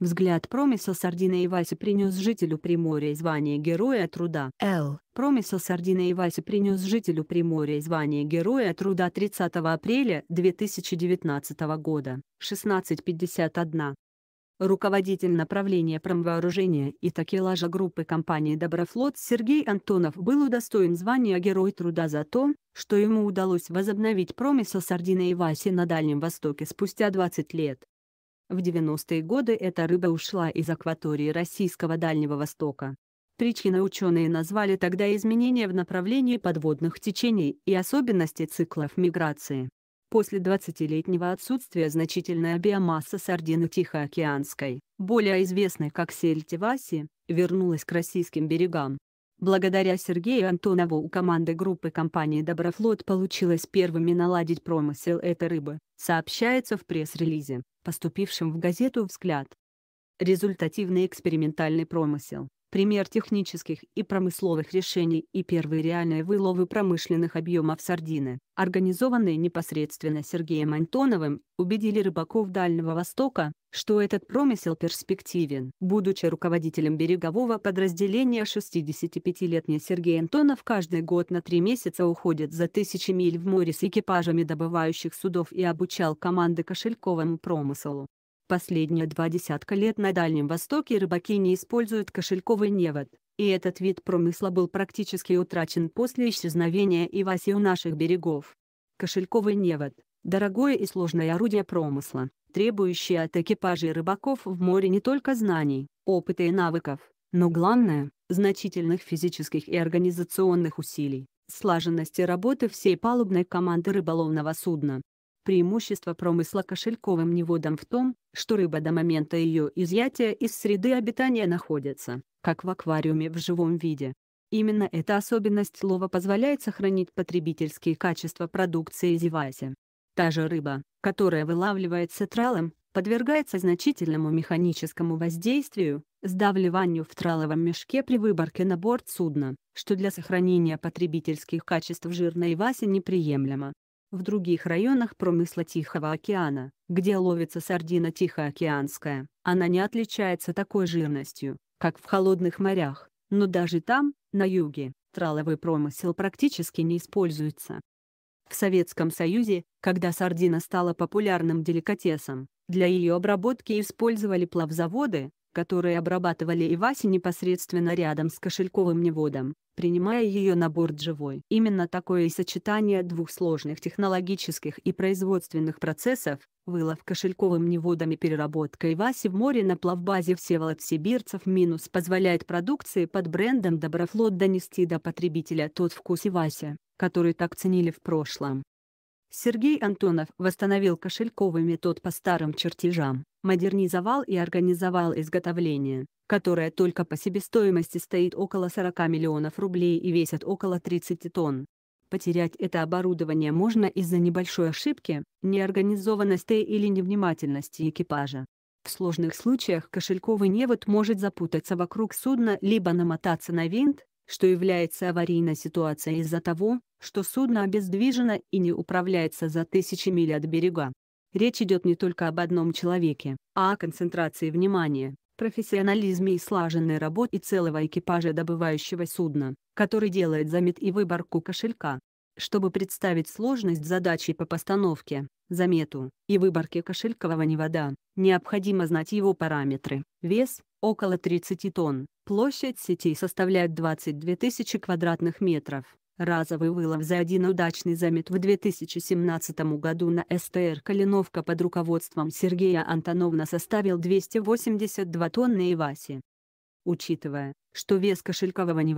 Взгляд промысел Сардина и Вася принес жителю Приморья звание Героя Труда. Л. Промысел Сардина и Вася принес жителю Приморья звание Героя Труда 30 апреля 2019 года, 16.51. Руководитель направления промвооружения и такелажа группы компании «Доброфлот» Сергей Антонов был удостоен звания Герой Труда за то, что ему удалось возобновить промысел Сардина и Васи на Дальнем Востоке спустя 20 лет. В 90-е годы эта рыба ушла из акватории российского Дальнего Востока. Причиной ученые назвали тогда изменения в направлении подводных течений и особенности циклов миграции. После 20-летнего отсутствия значительная биомасса сардины Тихоокеанской, более известной как сельтиваси, вернулась к российским берегам. Благодаря Сергею Антонову у команды группы компании «Доброфлот» получилось первыми наладить промысел этой рыбы, сообщается в пресс-релизе поступившим в газету взгляд. Результативный экспериментальный промысел пример технических и промысловых решений и первые реальные выловы промышленных объемов сардины, организованные непосредственно Сергеем Антоновым, убедили рыбаков Дальнего Востока, что этот промысел перспективен. Будучи руководителем берегового подразделения 65-летний Сергей Антонов каждый год на три месяца уходит за тысячи миль в море с экипажами добывающих судов и обучал команды кошельковому промыслу. Последние два десятка лет на Дальнем Востоке рыбаки не используют кошельковый невод, и этот вид промысла был практически утрачен после исчезновения Иваси у наших берегов. Кошельковый невод – дорогое и сложное орудие промысла, требующее от экипажей рыбаков в море не только знаний, опыта и навыков, но главное – значительных физических и организационных усилий слаженности работы всей палубной команды рыболовного судна. Преимущество промысла кошельковым неводом в том, что рыба до момента ее изъятия из среды обитания находится, как в аквариуме в живом виде. Именно эта особенность лова позволяет сохранить потребительские качества продукции девайса. Та же рыба, которая вылавливается тралом, подвергается значительному механическому воздействию, сдавливанию в траловом мешке при выборке на борт судна, что для сохранения потребительских качеств жирной васи неприемлемо. В других районах промысла Тихого океана, где ловится сардина тихоокеанская, она не отличается такой жирностью, как в холодных морях, но даже там, на юге, траловый промысел практически не используется. В Советском Союзе, когда сардина стала популярным деликатесом, для ее обработки использовали плавзаводы, которые обрабатывали Иваси непосредственно рядом с кошельковым неводом, принимая ее на борт живой. Именно такое и сочетание двух сложных технологических и производственных процессов, вылов кошельковым неводом и переработка Иваси в море на плавбазе Всеволод Сибирцев минус позволяет продукции под брендом Доброфлот донести до потребителя тот вкус Иваси, который так ценили в прошлом. Сергей Антонов восстановил кошельковый метод по старым чертежам, модернизовал и организовал изготовление, которое только по себестоимости стоит около 40 миллионов рублей и весит около 30 тонн. Потерять это оборудование можно из-за небольшой ошибки, неорганизованности или невнимательности экипажа. В сложных случаях кошельковый невод может запутаться вокруг судна либо намотаться на винт, что является аварийной ситуацией из-за того, что судно обездвижено и не управляется за тысячи миль от берега. Речь идет не только об одном человеке, а о концентрации внимания, профессионализме и слаженной работе целого экипажа добывающего судна, который делает замет и выборку кошелька. Чтобы представить сложность задачи по постановке, замету и выборке кошелькового в необходимо знать его параметры, вес, около 30 тонн. Площадь сетей составляет 22 тысячи квадратных метров. Разовый вылов за один удачный замет в 2017 году на СТР «Калиновка» под руководством Сергея Антоновна составил 282 тонны Иваси. Учитывая, что вес кошелькового не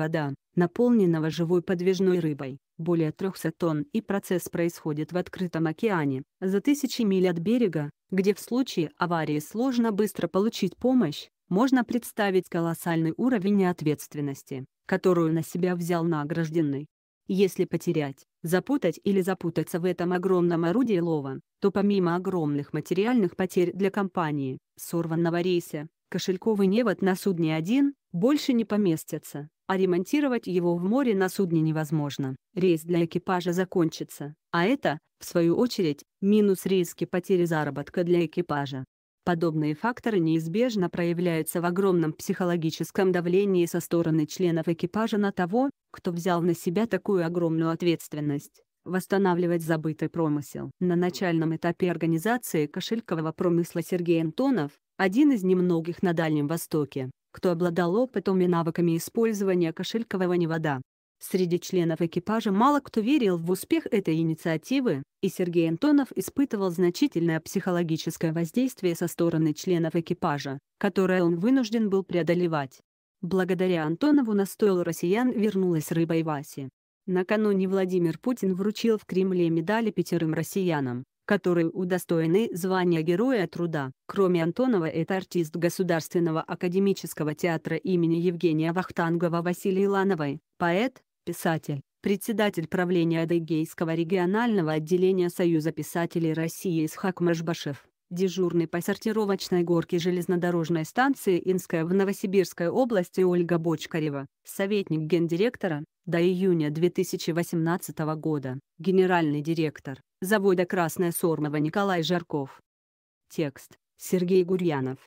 наполненного живой подвижной рыбой, более 300 тонн и процесс происходит в открытом океане, за тысячи миль от берега, где в случае аварии сложно быстро получить помощь, можно представить колоссальный уровень неответственности, которую на себя взял награжденный. Если потерять, запутать или запутаться в этом огромном орудии лова, то помимо огромных материальных потерь для компании, сорванного рейса, кошельковый невод на судне один, больше не поместится, а ремонтировать его в море на судне невозможно. Рейс для экипажа закончится, а это, в свою очередь, минус риски потери заработка для экипажа. Подобные факторы неизбежно проявляются в огромном психологическом давлении со стороны членов экипажа на того, кто взял на себя такую огромную ответственность восстанавливать забытый промысел. На начальном этапе организации кошелькового промысла Сергей Антонов, один из немногих на Дальнем Востоке, кто обладал опытом и навыками использования кошелькового невода, Среди членов экипажа мало кто верил в успех этой инициативы, и Сергей Антонов испытывал значительное психологическое воздействие со стороны членов экипажа, которое он вынужден был преодолевать. Благодаря Антонову на стойл россиян вернулась рыба и Васи. Накануне Владимир Путин вручил в Кремле медали пятерым россиянам, которые удостоены звания Героя труда. Кроме Антонова это артист Государственного академического театра имени Евгения Вахтангова Василий Лановой, поэт, писатель, председатель правления Адыгейского регионального отделения Союза писателей России Исхак Машбашев, дежурный по сортировочной горке железнодорожной станции Инская в Новосибирской области Ольга Бочкарева, советник гендиректора, до июня 2018 года, генеральный директор завода Красная Сормова Николай Жарков. Текст Сергей Гурьянов.